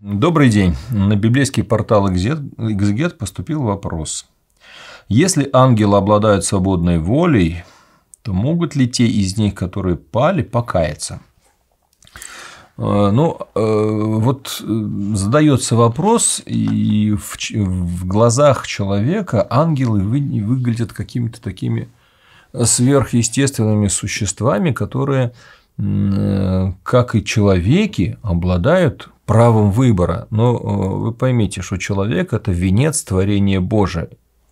Добрый день. На библейский портал Экзегет поступил вопрос. Если ангелы обладают свободной волей, то могут ли те из них, которые пали, покаяться? Э, ну, э, вот э, задается вопрос, и в глазах человека ангелы выглядят какими-то такими сверхъестественными существами, которые, как и человеки, обладают правом выбора. Но э, вы поймите, что человек – это венец творения Божия.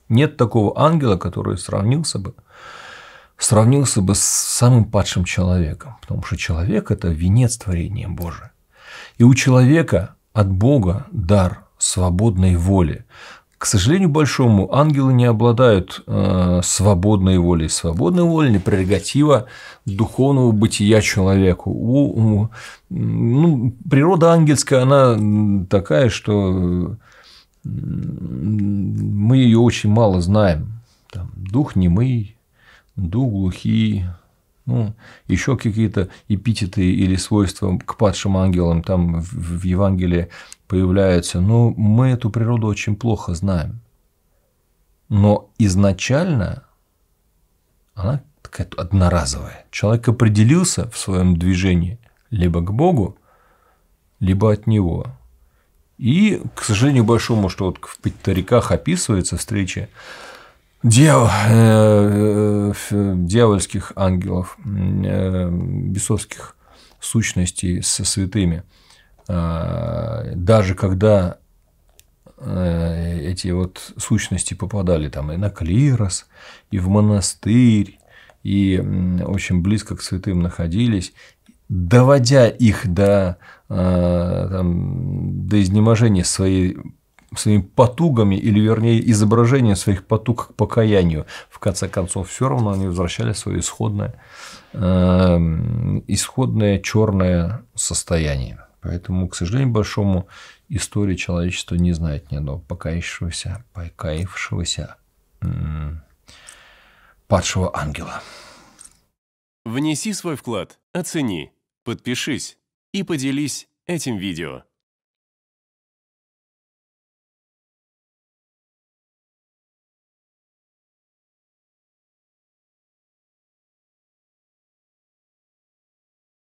Нет такого ангела, который сравнился бы, сравнился бы с самым падшим человеком, потому что человек – это венец творения Божия. И у человека от Бога дар свободной воли, к сожалению большому, ангелы не обладают э, свободной волей. свободной волей, не прерогатива духовного бытия человеку. У, у, ну, природа ангельская, она такая, что мы ее очень мало знаем. Там, дух немый, дух глухий, ну, еще какие-то эпитеты или свойства к падшим ангелам там в Евангелии появляются, но ну, мы эту природу очень плохо знаем. Но изначально она такая одноразовая. Человек определился в своем движении либо к Богу, либо от Него. И, к сожалению, большому, что вот в Пятариках описывается встреча дьявол, э, э, э, дьявольских ангелов, э, бесовских сущностей со святыми. А, даже когда э, эти вот сущности попадали там и на клирос, и в монастырь, и очень близко к святым находились, доводя их до, а, там, до изнеможения своей своими потугами, или вернее изображение своих потуг к покаянию. В конце концов, все равно они возвращали свое исходное, э, исходное черное состояние. Поэтому, к сожалению, большому истории человечества не знает ни одного покаявшегося, покаявшегося падшего ангела. Внеси свой вклад, оцени, подпишись и поделись этим видео.